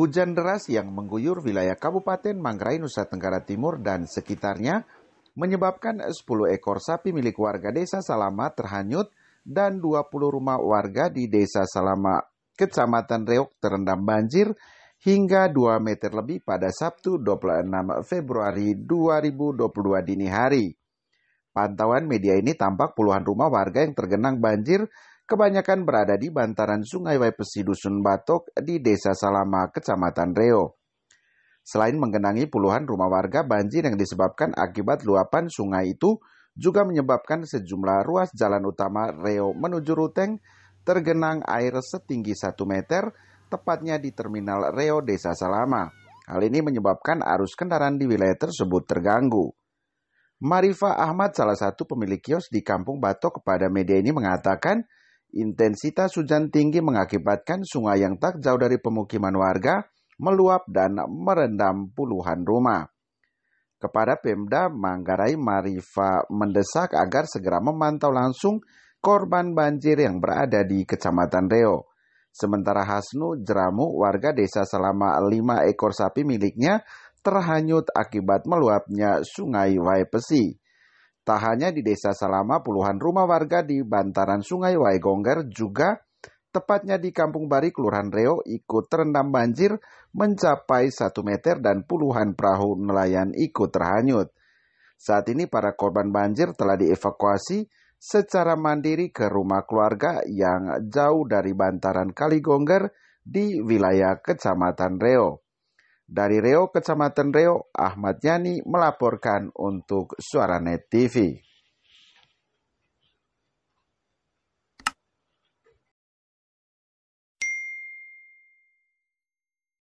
Hujan deras yang mengguyur wilayah Kabupaten Manggarai Nusa Tenggara Timur dan sekitarnya menyebabkan 10 ekor sapi milik warga Desa Salama terhanyut dan 20 rumah warga di Desa Salama, Kecamatan Reok terendam banjir hingga 2 meter lebih pada Sabtu 26 Februari 2022 dini hari. Pantauan media ini tampak puluhan rumah warga yang tergenang banjir kebanyakan berada di bantaran Sungai Waipesi Dusun Batok di Desa Salama, Kecamatan Reo. Selain menggenangi puluhan rumah warga, banjir yang disebabkan akibat luapan sungai itu juga menyebabkan sejumlah ruas jalan utama Reo menuju Ruteng tergenang air setinggi 1 meter, tepatnya di terminal Reo Desa Salama. Hal ini menyebabkan arus kendaraan di wilayah tersebut terganggu. Marifa Ahmad, salah satu pemilik kios di Kampung Batok kepada media ini mengatakan, Intensitas hujan tinggi mengakibatkan sungai yang tak jauh dari pemukiman warga meluap dan merendam puluhan rumah. Kepada Pemda Manggarai Marifa mendesak agar segera memantau langsung korban banjir yang berada di Kecamatan Reo. Sementara Hasnu Jeramu warga desa selama lima ekor sapi miliknya terhanyut akibat meluapnya sungai Waipesi. Tak hanya di Desa Salama, puluhan rumah warga di bantaran Sungai Waigongger juga tepatnya di Kampung Bari, Kelurahan Reo, ikut terendam banjir mencapai 1 meter dan puluhan perahu nelayan ikut terhanyut. Saat ini para korban banjir telah dievakuasi secara mandiri ke rumah keluarga yang jauh dari bantaran Kali Gongger di wilayah Kecamatan Reo. Dari Reo, Kecamatan Reo, Ahmad Yani melaporkan untuk Suara Net TV.